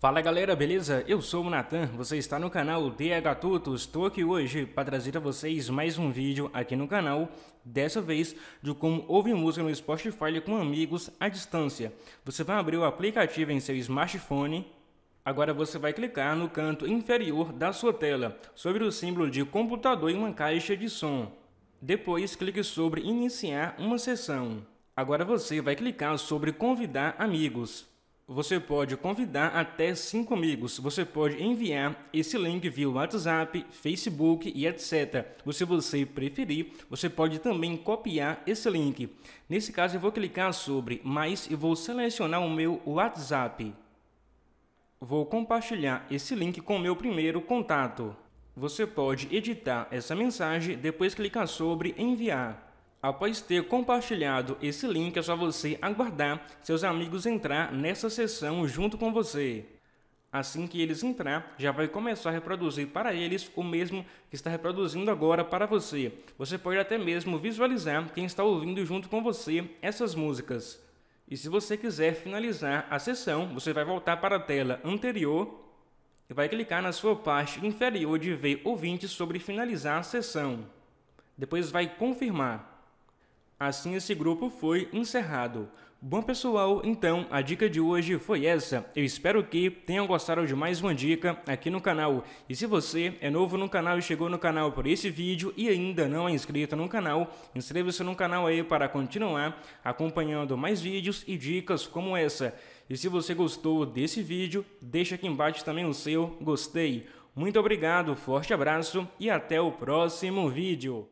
Fala galera, beleza? Eu sou o Natan, você está no canal DH Tutos, estou aqui hoje para trazer a vocês mais um vídeo aqui no canal, dessa vez de como ouvir música no Spotify com amigos à distância. Você vai abrir o aplicativo em seu smartphone, agora você vai clicar no canto inferior da sua tela, sobre o símbolo de computador e uma caixa de som. Depois clique sobre iniciar uma sessão. Agora você vai clicar sobre convidar amigos. Você pode convidar até cinco amigos. Você pode enviar esse link via WhatsApp, Facebook e etc. Ou se você preferir, você pode também copiar esse link. Nesse caso, eu vou clicar sobre mais e vou selecionar o meu WhatsApp. Vou compartilhar esse link com o meu primeiro contato. Você pode editar essa mensagem, depois clicar sobre enviar. Após ter compartilhado esse link, é só você aguardar seus amigos entrar nessa sessão junto com você. Assim que eles entrar, já vai começar a reproduzir para eles o mesmo que está reproduzindo agora para você. Você pode até mesmo visualizar quem está ouvindo junto com você essas músicas. E se você quiser finalizar a sessão, você vai voltar para a tela anterior e vai clicar na sua parte inferior de ver ouvintes sobre finalizar a sessão. Depois vai confirmar. Assim esse grupo foi encerrado. Bom pessoal, então a dica de hoje foi essa. Eu espero que tenham gostado de mais uma dica aqui no canal. E se você é novo no canal e chegou no canal por esse vídeo e ainda não é inscrito no canal, inscreva-se no canal aí para continuar acompanhando mais vídeos e dicas como essa. E se você gostou desse vídeo, deixa aqui embaixo também o seu gostei. Muito obrigado, forte abraço e até o próximo vídeo.